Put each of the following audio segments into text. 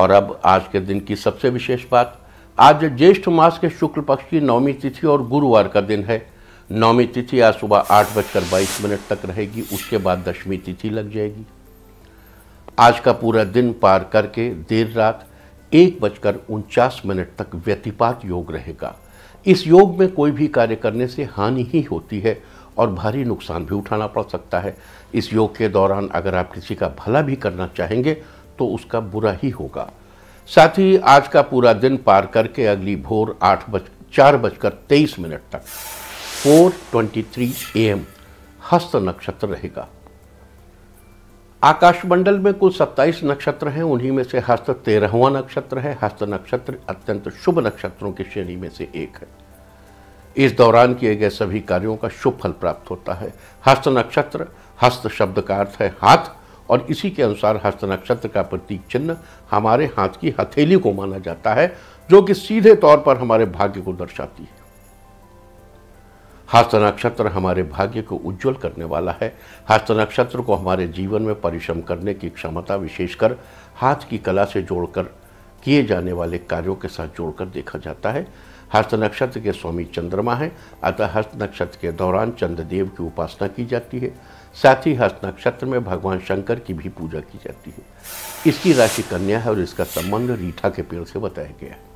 और अब आज के दिन की सबसे विशेष बात आज ज्येष्ठ मास के शुक्ल पक्ष की नौमी तिथि और गुरुवार का दिन है नौमी तिथि आज सुबह आठ बजकर बाईस मिनट तक रहेगी उसके बाद दशमी तिथि लग जाएगी आज का पूरा दिन पार करके देर रात एक बजकर उनचास मिनट तक व्यतिपात योग रहेगा इस योग में कोई भी कार्य करने से हानि ही होती है और भारी नुकसान भी उठाना पड़ सकता है इस योग के दौरान अगर आप किसी का भला भी करना चाहेंगे तो उसका बुरा ही होगा साथ ही आज का पूरा दिन पार करके अगली भोर आठ बज चार बजकर तेईस मिनट तक four twenty three A M हस्त नक्षत्र रहेगा आकाशमंडल में कुल सत्ताईस नक्षत्र हैं उन्हीं में से हस्त तेरहवा नक्षत्र है हस्त नक्षत्र अत्यंत शुभ नक्षत्रों की श्रेणी में से एक है इस दौरान किए गए सभी कार्यों का शुभ फल प्राप्त होता है हस्त नक्षत्र हस्त शब्द का अर्थ है हाथ और इसी के अनुसार हस्त नक्षत्र का प्रतीक चिन्ह हमारे हाथ की हथेली को माना जाता है जो कि सीधे तौर पर हमारे भाग्य को दर्शाती है हस्त नक्षत्र हमारे भाग्य को उज्जवल करने वाला है हस्त नक्षत्र को हमारे जीवन में परिश्रम करने की क्षमता विशेषकर हाथ की कला से जोड़कर किए जाने वाले कार्यों के साथ जोड़कर देखा जाता है हस्त नक्षत्र के स्वामी चंद्रमा है अतः हस्त नक्षत्र के दौरान चंद्रदेव की उपासना की जाती है साथ ही हस्त नक्षत्र में भगवान शंकर की भी पूजा की जाती है इसकी राशि कन्या है और इसका संबंध रीठा के पेड़ से बताया गया है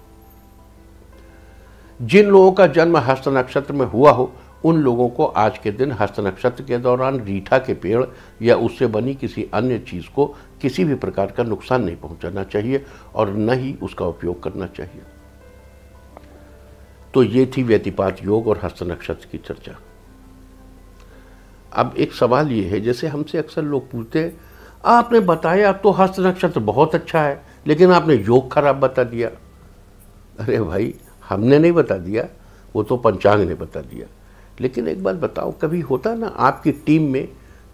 जिन लोगों का जन्म हस्त नक्षत्र में हुआ हो उन लोगों को आज के दिन हस्त नक्षत्र के दौरान रीठा के पेड़ या उससे बनी किसी अन्य चीज़ को किसी भी प्रकार का नुकसान नहीं पहुंचाना चाहिए और न ही उसका उपयोग करना चाहिए तो ये थी व्यतिपात योग और हस्त नक्षत्र की चर्चा अब एक सवाल ये है जैसे हमसे अक्सर लोग पूछते आपने बताया तो हस्त नक्षत्र बहुत अच्छा है लेकिन आपने योग खराब बता दिया अरे भाई हमने नहीं बता दिया वो तो पंचांग ने बता दिया लेकिन एक बात बताओ कभी होता ना आपकी टीम में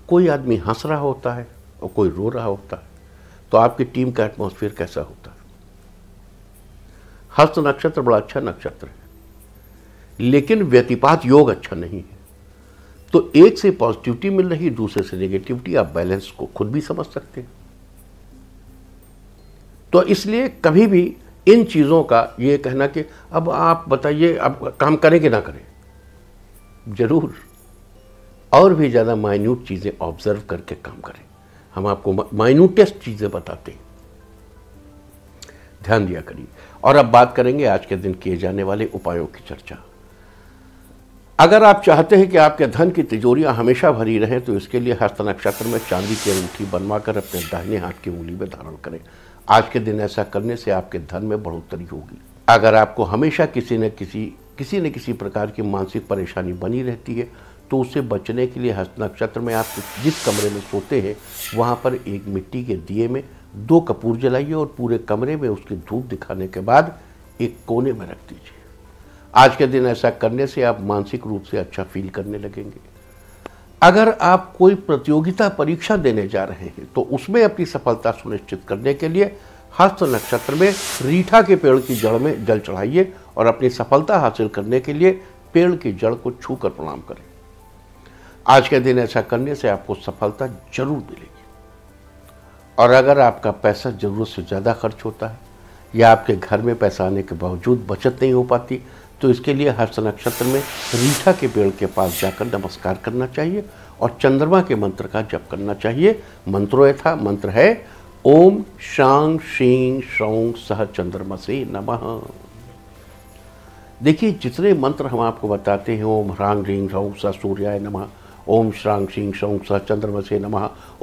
कोई आदमी हंस रहा होता है और कोई रो रहा होता है तो आपकी टीम का एटमोसफियर कैसा होता है हस्त नक्षत्र बड़ा अच्छा नक्षत्र है लेकिन व्यतिपात योग अच्छा नहीं है तो एक से पॉजिटिविटी मिल रही दूसरे से नेगेटिविटी आप बैलेंस को खुद भी समझ सकते हैं तो इसलिए कभी भी इन चीज़ों का यह कहना कि अब आप बताइए अब काम करें कि ना करें ज़रूर और भी ज़्यादा माइन्यूट चीज़ें ऑब्जर्व करके काम करें हम आपको माइन्यूटेस्ट चीज़ें बताते हैं ध्यान दिया करिए और अब बात करेंगे आज के दिन किए जाने वाले उपायों की चर्चा अगर आप चाहते हैं कि आपके धन की तिजोरियां हमेशा भरी रहें तो इसके लिए हस्त नक्षत्र में चांदी की अंगूठी बनवाकर अपने दाहिने हाथ की उंगली में धारण करें आज के दिन ऐसा करने से आपके धन में बढ़ोतरी होगी अगर आपको हमेशा किसी न किसी किसी न किसी प्रकार की मानसिक परेशानी बनी रहती है तो उससे बचने के लिए हस्त नक्षत्र में आप जिस कमरे में सोते हैं वहाँ पर एक मिट्टी के दिए में दो कपूर जलाइए और पूरे कमरे में उसकी धूप दिखाने के बाद एक कोने में रख दीजिए आज के दिन ऐसा करने से आप मानसिक रूप से अच्छा फील करने लगेंगे अगर आप कोई प्रतियोगिता परीक्षा देने जा रहे हैं तो उसमें अपनी सफलता सुनिश्चित करने के लिए हस्त नक्षत्र में रीठा के पेड़ की जड़ में जल चढ़ाइए और अपनी सफलता हासिल करने के लिए पेड़ की जड़ को छू कर प्रणाम करें आज के दिन ऐसा करने से आपको सफलता जरूर मिलेगी और अगर आपका पैसा जरूरत से ज़्यादा खर्च होता है या आपके घर में पैसा आने के बावजूद बचत नहीं हो पाती तो इसके लिए हस्त नक्षत्र में रीठा के पेड़ के पास जाकर नमस्कार करना चाहिए और चंद्रमा के मंत्र का जप करना चाहिए मंत्रो यथा मंत्र है ओम शांग शीं शौ सह चंद्रमा से नम देखिए जितने मंत्र हम आपको बताते हैं ओम ह्रांग ह्रीं ह्रौं सह सूर्याय नमः ओम श्रांग श्रीं सौं सह चंद्रमसे नम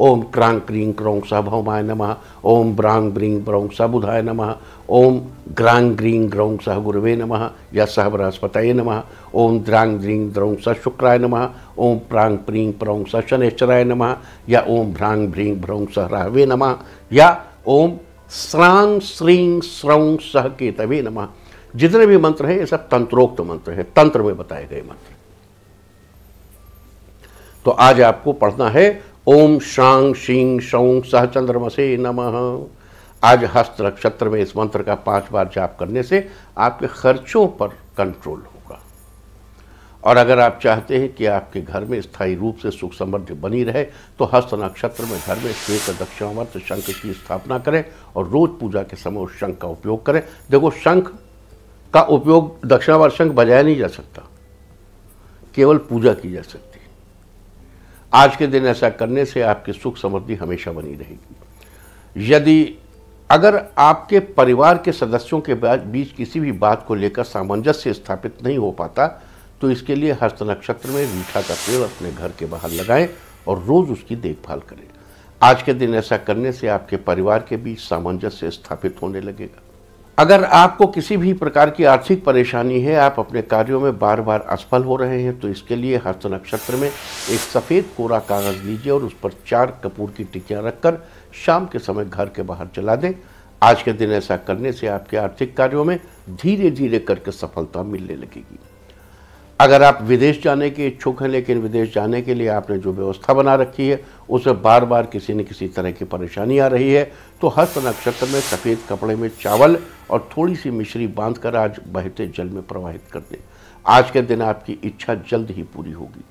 ओं क्रांग क्रीं क्रौ सह भौमाय नम ओं ब्रांग ब्रीं ब्रौ स बुधाय नम ओं ग्रांग ग्रीं ग्रौं सह गुरवे नम या सह बृहस्पत नम ओं द्रांग द्रीं द्रौ स शुक्राय नम ओं प्रांग प्रीं प्रौ स शनैश्चराय नम या ओं भ्रांग भ्रीं भ्रौं स राहवे नम या ओं स्रांग श्रीं स्रौं सह केतवे नम जितने भी मंत्र हैं ये सब तंत्रोक्त मंत्र हैं तंत्र में बताए गए मंत्र तो आज आपको पढ़ना है ओम शांग शिंग शौंग सह चंद्रमसे नम आज हस्त नक्षत्र में इस मंत्र का पांच बार जाप करने से आपके खर्चों पर कंट्रोल होगा और अगर आप चाहते हैं कि आपके घर में स्थायी रूप से सुख समृद्धि बनी रहे तो हस्त नक्षत्र में घर में श्वेत दक्षिणावर्त शंख की स्थापना करें और रोज पूजा के समय उस शंख का उपयोग करें देखो शंख का उपयोग दक्षिणावर्त शंख बजाया नहीं जा सकता केवल पूजा की जा सकती आज के दिन ऐसा करने से आपकी सुख समृद्धि हमेशा बनी रहेगी यदि अगर आपके परिवार के सदस्यों के बीच किसी भी बात को लेकर सामंजस्य स्थापित नहीं हो पाता तो इसके लिए हस्त नक्षत्र में रीठा का पेड़ अपने घर के बाहर लगाएं और रोज़ उसकी देखभाल करें आज के दिन ऐसा करने से आपके परिवार के बीच सामंजस्य स्थापित होने लगेगा अगर आपको किसी भी प्रकार की आर्थिक परेशानी है आप अपने कार्यों में बार बार असफल हो रहे हैं तो इसके लिए हस्त नक्षत्र में एक सफ़ेद कोरा कागज़ लीजिए और उस पर चार कपूर की टिकियाँ रखकर शाम के समय घर के बाहर चला दें आज के दिन ऐसा करने से आपके आर्थिक कार्यों में धीरे धीरे करके सफलता मिलने लगेगी अगर आप विदेश जाने के इच्छुक हैं लेकिन विदेश जाने के लिए आपने जो व्यवस्था बना रखी है उसमें बार बार किसी न किसी तरह की परेशानी आ रही है तो हस्त नक्षत्र में सफ़ेद कपड़े में चावल और थोड़ी सी मिश्री बांध कर आज बहते जल में प्रवाहित कर दें आज के दिन आपकी इच्छा जल्द ही पूरी होगी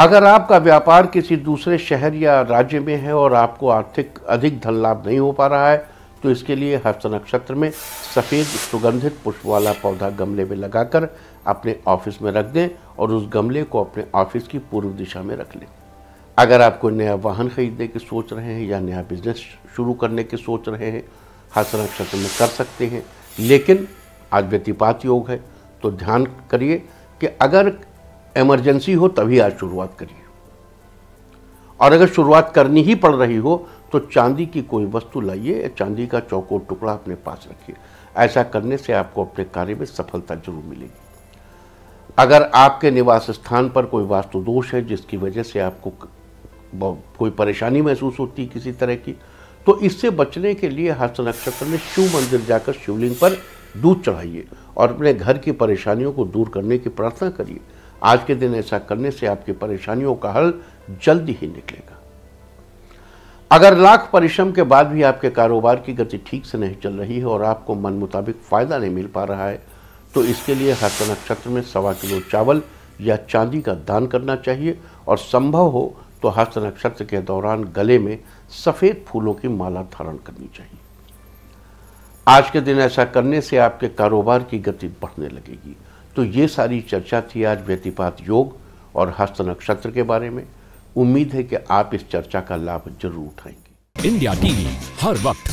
अगर आपका व्यापार किसी दूसरे शहर या राज्य में है और आपको आर्थिक अधिक धन लाभ नहीं हो पा रहा है तो इसके लिए हस्त नक्षत्र में सफ़ेद सुगंधित पुष्प वाला पौधा गमले में लगाकर अपने ऑफिस में रख दें और उस गमले को अपने ऑफिस की पूर्व दिशा में रख लें अगर आप कोई नया वाहन खरीदने की सोच रहे हैं या नया बिजनेस शुरू करने की सोच रहे हैं हसन क्षेत्र में कर सकते हैं लेकिन आज व्यतिपात योग है तो ध्यान करिए कि अगर इमरजेंसी हो तभी आज शुरुआत करिए और अगर शुरुआत करनी ही पड़ रही हो तो चांदी की कोई वस्तु लाइए या चांदी का चौकोर टुकड़ा अपने पास रखिए ऐसा करने से आपको अपने कार्य में सफलता जरूर मिलेगी अगर आपके निवास स्थान पर कोई वास्तु दोष है जिसकी वजह से आपको कोई परेशानी महसूस होती है किसी तरह की तो इससे बचने के लिए हस्त नक्षत्र में शिव मंदिर जाकर शिवलिंग पर दूध चढ़ाइए और अपने घर की परेशानियों को दूर करने की प्रार्थना करिए आज के दिन ऐसा करने से आपकी परेशानियों का हल जल्दी ही निकलेगा अगर लाख परिश्रम के बाद भी आपके कारोबार की गति ठीक से नहीं चल रही है और आपको मन मुताबिक फायदा नहीं मिल पा रहा है तो इसके लिए हसन नक्षत्र में सवा किलो चावल या चांदी का दान करना चाहिए और संभव हो तो हस्त नक्षत्र के दौरान गले में सफ़ेद फूलों की माला धारण करनी चाहिए आज के दिन ऐसा करने से आपके कारोबार की गति बढ़ने लगेगी तो ये सारी चर्चा थी आज व्यतिपात योग और हस्त नक्षत्र के बारे में उम्मीद है कि आप इस चर्चा का लाभ जरूर उठाएंगे इंडिया टीवी हर वक्त